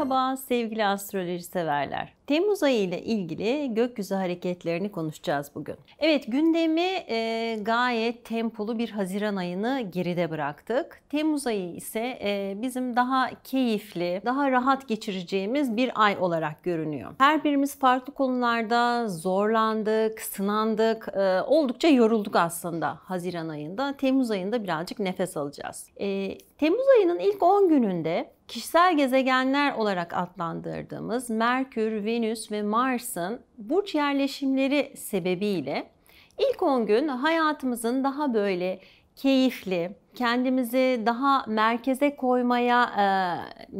Merhaba sevgili astroloji severler. Temmuz ayı ile ilgili gökyüzü hareketlerini konuşacağız bugün. Evet gündemi e, gayet tempolu bir Haziran ayını geride bıraktık. Temmuz ayı ise e, bizim daha keyifli, daha rahat geçireceğimiz bir ay olarak görünüyor. Her birimiz farklı konularda zorlandık, sınandık, e, oldukça yorulduk aslında Haziran ayında. Temmuz ayında birazcık nefes alacağız. E, Temmuz ayının ilk 10 gününde kişisel gezegenler olarak adlandırdığımız Merkür, Venüs ve Mars'ın burç yerleşimleri sebebiyle ilk 10 gün hayatımızın daha böyle keyifli, kendimizi daha merkeze koymaya e,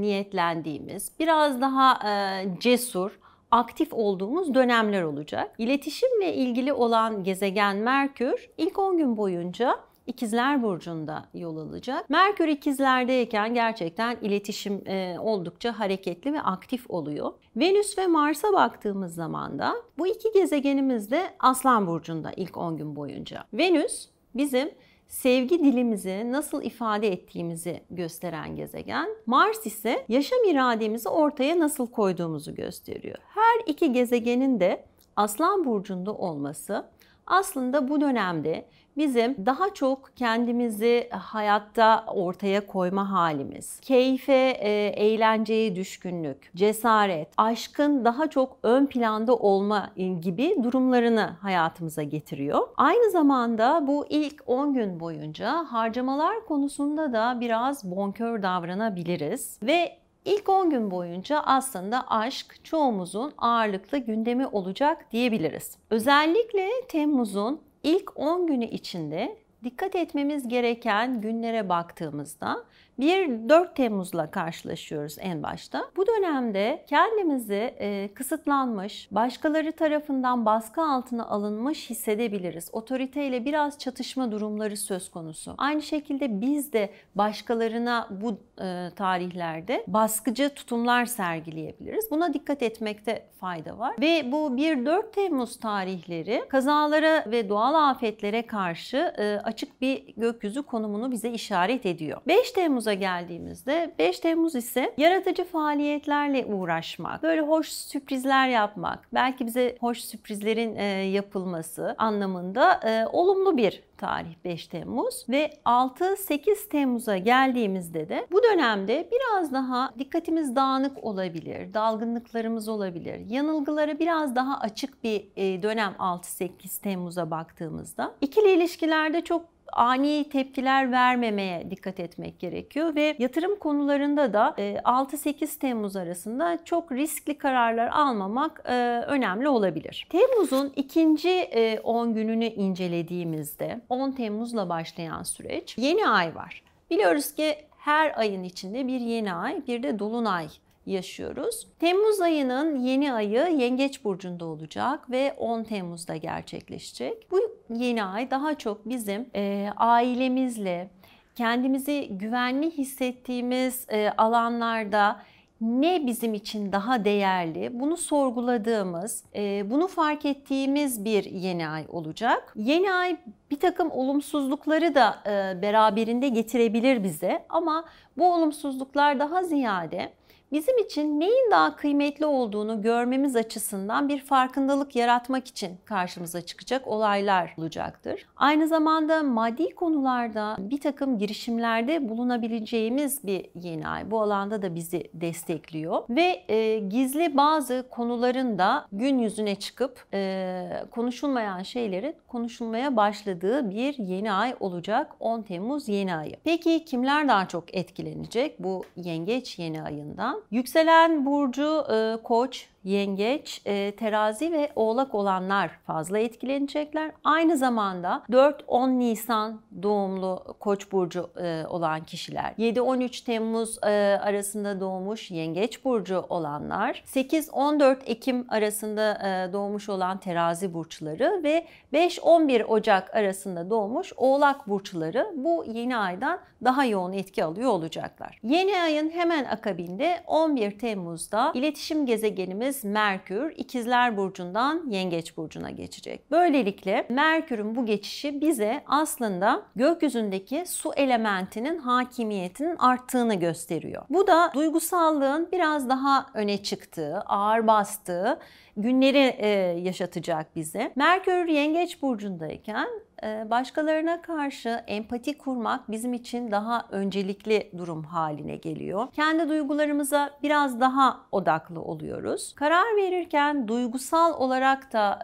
niyetlendiğimiz, biraz daha e, cesur, aktif olduğumuz dönemler olacak. İletişimle ilgili olan gezegen Merkür ilk 10 gün boyunca İkizler Burcu'nda yol alacak. Merkür ikizlerdeyken gerçekten iletişim e, oldukça hareketli ve aktif oluyor. Venüs ve Mars'a baktığımız zaman da bu iki gezegenimiz de Aslan Burcu'nda ilk 10 gün boyunca. Venüs bizim sevgi dilimizi nasıl ifade ettiğimizi gösteren gezegen. Mars ise yaşam irademizi ortaya nasıl koyduğumuzu gösteriyor. Her iki gezegenin de Aslan burcunda olması aslında bu dönemde bizim daha çok kendimizi hayatta ortaya koyma halimiz, keyfe, e, eğlenceye düşkünlük, cesaret, aşkın daha çok ön planda olma gibi durumlarını hayatımıza getiriyor. Aynı zamanda bu ilk 10 gün boyunca harcamalar konusunda da biraz bonkör davranabiliriz ve İlk 10 gün boyunca aslında aşk çoğumuzun ağırlıklı gündemi olacak diyebiliriz. Özellikle Temmuz'un ilk 10 günü içinde dikkat etmemiz gereken günlere baktığımızda bir 4 Temmuz'la karşılaşıyoruz en başta. Bu dönemde kendimizi e, kısıtlanmış, başkaları tarafından baskı altına alınmış hissedebiliriz. Otoriteyle biraz çatışma durumları söz konusu. Aynı şekilde biz de başkalarına bu e, tarihlerde baskıcı tutumlar sergileyebiliriz. Buna dikkat etmekte fayda var. Ve bu 1-4 Temmuz tarihleri kazalara ve doğal afetlere karşı e, açık bir gökyüzü konumunu bize işaret ediyor. 5 Temmuz'a geldiğimizde 5 Temmuz ise yaratıcı faaliyetlerle uğraşmak, böyle hoş sürprizler yapmak, belki bize hoş sürprizlerin yapılması anlamında olumlu bir tarih 5 Temmuz ve 6-8 Temmuz'a geldiğimizde de bu dönemde biraz daha dikkatimiz dağınık olabilir, dalgınlıklarımız olabilir. Yanılgılara biraz daha açık bir e, dönem 6-8 Temmuz'a baktığımızda. İkili ilişkilerde çok ani tepkiler vermemeye dikkat etmek gerekiyor ve yatırım konularında da 6-8 e, Temmuz arasında çok riskli kararlar almamak e, önemli olabilir. Temmuz'un ikinci 10 e, gününü incelediğimizde 10 Temmuz'la başlayan süreç yeni ay var. Biliyoruz ki her ayın içinde bir yeni ay, bir de dolunay yaşıyoruz. Temmuz ayının yeni ayı Yengeç burcunda olacak ve 10 Temmuz'da gerçekleşecek. Bu yeni ay daha çok bizim e, ailemizle, kendimizi güvenli hissettiğimiz e, alanlarda ne bizim için daha değerli bunu sorguladığımız, e, bunu fark ettiğimiz bir yeni ay olacak. Yeni ay bir takım olumsuzlukları da e, beraberinde getirebilir bize ama bu olumsuzluklar daha ziyade bizim için neyin daha kıymetli olduğunu görmemiz açısından bir farkındalık yaratmak için karşımıza çıkacak olaylar olacaktır. Aynı zamanda maddi konularda bir takım girişimlerde bulunabileceğimiz bir yeni ay. Bu alanda da bizi destekliyor ve e, gizli bazı konuların da gün yüzüne çıkıp e, konuşulmayan şeylerin konuşulmaya başladığı bir yeni ay olacak 10 Temmuz yeni ayı. Peki kimler daha çok etkilenecek bu yengeç yeni ayından? yükselen burcu e, koç, yengeç, e, terazi ve oğlak olanlar fazla etkilenecekler. Aynı zamanda 4-10 Nisan doğumlu koç burcu e, olan kişiler, 7-13 Temmuz e, arasında doğmuş yengeç burcu olanlar, 8-14 Ekim arasında e, doğmuş olan terazi burçları ve 5-11 Ocak arasında doğmuş oğlak burçları bu yeni aydan daha yoğun etki alıyor olacaklar. Yeni ayın hemen akabinde 11 Temmuz'da iletişim gezegenimiz gezegenimiz Merkür İkizler burcundan Yengeç burcuna geçecek. Böylelikle Merkür'ün bu geçişi bize aslında gökyüzündeki su elementinin hakimiyetinin arttığını gösteriyor. Bu da duygusallığın biraz daha öne çıktığı, ağır bastığı günleri e, yaşatacak bize. Merkür Yengeç burcundayken ee, başkalarına karşı empati kurmak bizim için daha öncelikli durum haline geliyor. Kendi duygularımıza biraz daha odaklı oluyoruz. Karar verirken duygusal olarak da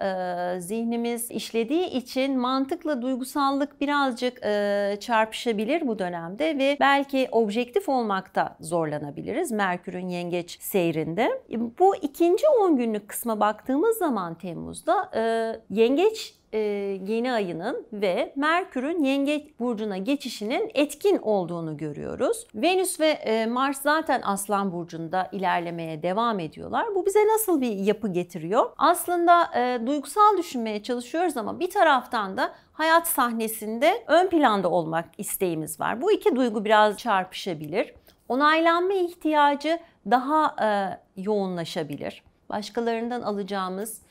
e, zihnimiz işlediği için mantıkla duygusallık birazcık e, çarpışabilir bu dönemde ve belki objektif olmakta zorlanabiliriz Merkür'ün yengeç seyrinde. Bu ikinci 10 günlük kısma baktığımız zaman Temmuz'da e, yengeç e, yeni ayının ve Merkür'ün Yengeç burcuna geçişinin etkin olduğunu görüyoruz. Venüs ve e, Mars zaten Aslan burcunda ilerlemeye devam ediyorlar. Bu bize nasıl bir yapı getiriyor? Aslında e, duygusal düşünmeye çalışıyoruz ama bir taraftan da hayat sahnesinde ön planda olmak isteğimiz var. Bu iki duygu biraz çarpışabilir. Onaylanma ihtiyacı daha e, yoğunlaşabilir. Başkalarından alacağımız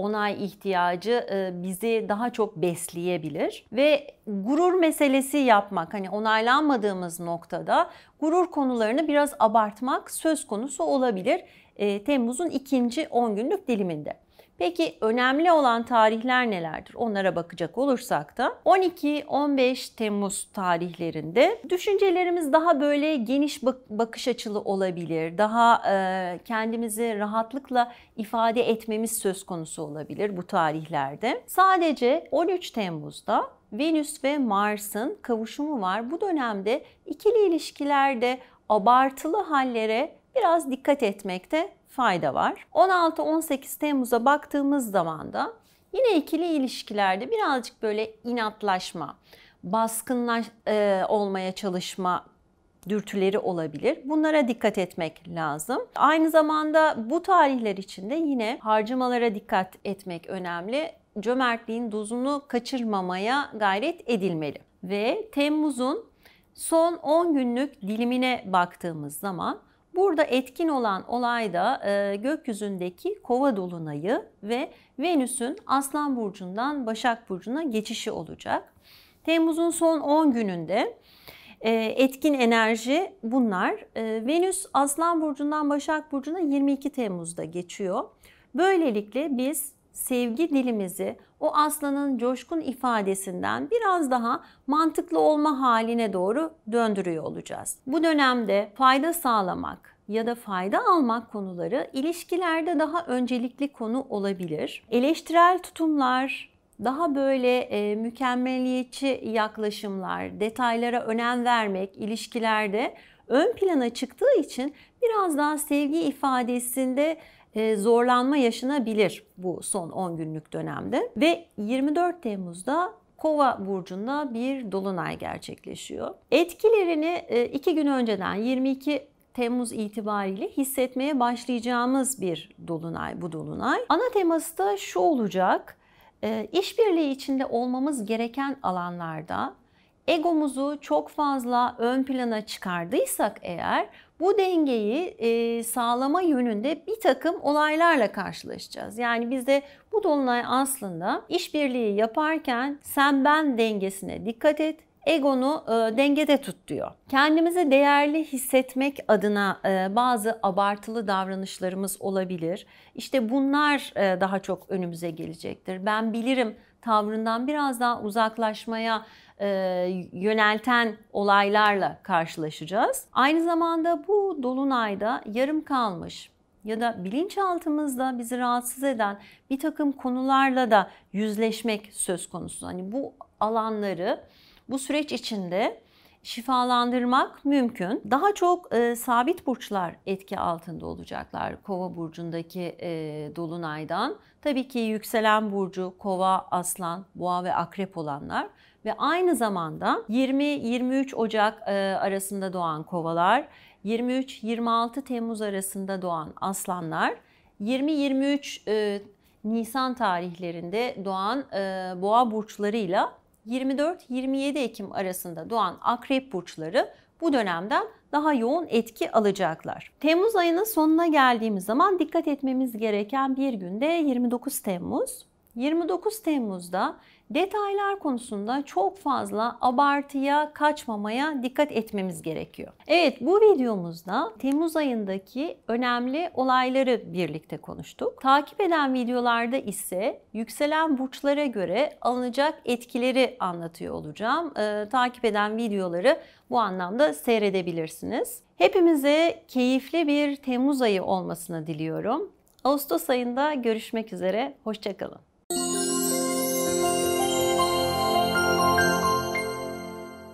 onay ihtiyacı e, bizi daha çok besleyebilir ve gurur meselesi yapmak hani onaylanmadığımız noktada gurur konularını biraz abartmak söz konusu olabilir. E, Temmuz'un ikinci 10 günlük diliminde. Peki önemli olan tarihler nelerdir? Onlara bakacak olursak da 12-15 Temmuz tarihlerinde düşüncelerimiz daha böyle geniş bakış açılı olabilir. Daha e, kendimizi rahatlıkla ifade etmemiz söz konusu olabilir bu tarihlerde. Sadece 13 Temmuz'da Venüs ve Mars'ın kavuşumu var. Bu dönemde ikili ilişkilerde abartılı hallere biraz dikkat etmekte fayda var. 16-18 Temmuz'a baktığımız zaman da yine ikili ilişkilerde birazcık böyle inatlaşma, baskınlaş e, olmaya çalışma dürtüleri olabilir. Bunlara dikkat etmek lazım. Aynı zamanda bu tarihler içinde yine harcamalara dikkat etmek önemli. Cömertliğin dozunu kaçırmamaya gayret edilmeli. Ve Temmuz'un son 10 günlük dilimine baktığımız zaman Burada etkin olan olay da e, gökyüzündeki kova dolunayı ve Venüs'ün Aslan Burcu'ndan Başak Burcu'na geçişi olacak. Temmuz'un son 10 gününde e, etkin enerji bunlar. E, Venüs Aslan Burcu'ndan Başak Burcu'na 22 Temmuz'da geçiyor. Böylelikle biz sevgi dilimizi o aslanın coşkun ifadesinden biraz daha mantıklı olma haline doğru döndürüyor olacağız. Bu dönemde fayda sağlamak, ya da fayda almak konuları ilişkilerde daha öncelikli konu olabilir. Eleştirel tutumlar, daha böyle e, mükemmeliyetçi yaklaşımlar, detaylara önem vermek ilişkilerde ön plana çıktığı için biraz daha sevgi ifadesinde e, zorlanma yaşanabilir bu son 10 günlük dönemde. Ve 24 Temmuz'da Kova burcunda bir dolunay gerçekleşiyor. Etkilerini e, iki gün önceden 22 Temmuz itibariyle hissetmeye başlayacağımız bir dolunay bu dolunay. Ana teması da şu olacak. E, işbirliği içinde olmamız gereken alanlarda egomuzu çok fazla ön plana çıkardıysak eğer bu dengeyi e, sağlama yönünde bir takım olaylarla karşılaşacağız. Yani bizde bu dolunay aslında işbirliği yaparken sen ben dengesine dikkat et, egonu e, dengede tut diyor. Kendimizi değerli hissetmek adına e, bazı abartılı davranışlarımız olabilir. İşte bunlar e, daha çok önümüze gelecektir. Ben bilirim tavrından biraz daha uzaklaşmaya e, yönelten olaylarla karşılaşacağız. Aynı zamanda bu dolunayda yarım kalmış ya da bilinçaltımızda bizi rahatsız eden bir takım konularla da yüzleşmek söz konusu. Hani bu alanları bu süreç içinde şifalandırmak mümkün. Daha çok e, sabit burçlar etki altında olacaklar Kova burcundaki e, dolunaydan. Tabii ki yükselen burcu Kova, Aslan, Boğa ve Akrep olanlar ve aynı zamanda 20-23 Ocak e, arasında doğan Kovalar, 23-26 Temmuz arasında doğan Aslanlar, 20-23 e, Nisan tarihlerinde doğan e, boğa burçlarıyla 24-27 Ekim arasında doğan akrep burçları bu dönemden daha yoğun etki alacaklar. Temmuz ayının sonuna geldiğimiz zaman dikkat etmemiz gereken bir günde 29 Temmuz. 29 Temmuz'da Detaylar konusunda çok fazla abartıya kaçmamaya dikkat etmemiz gerekiyor. Evet bu videomuzda Temmuz ayındaki önemli olayları birlikte konuştuk. Takip eden videolarda ise yükselen burçlara göre alınacak etkileri anlatıyor olacağım. Ee, takip eden videoları bu anlamda seyredebilirsiniz. Hepimize keyifli bir Temmuz ayı olmasını diliyorum. Ağustos ayında görüşmek üzere, hoşçakalın.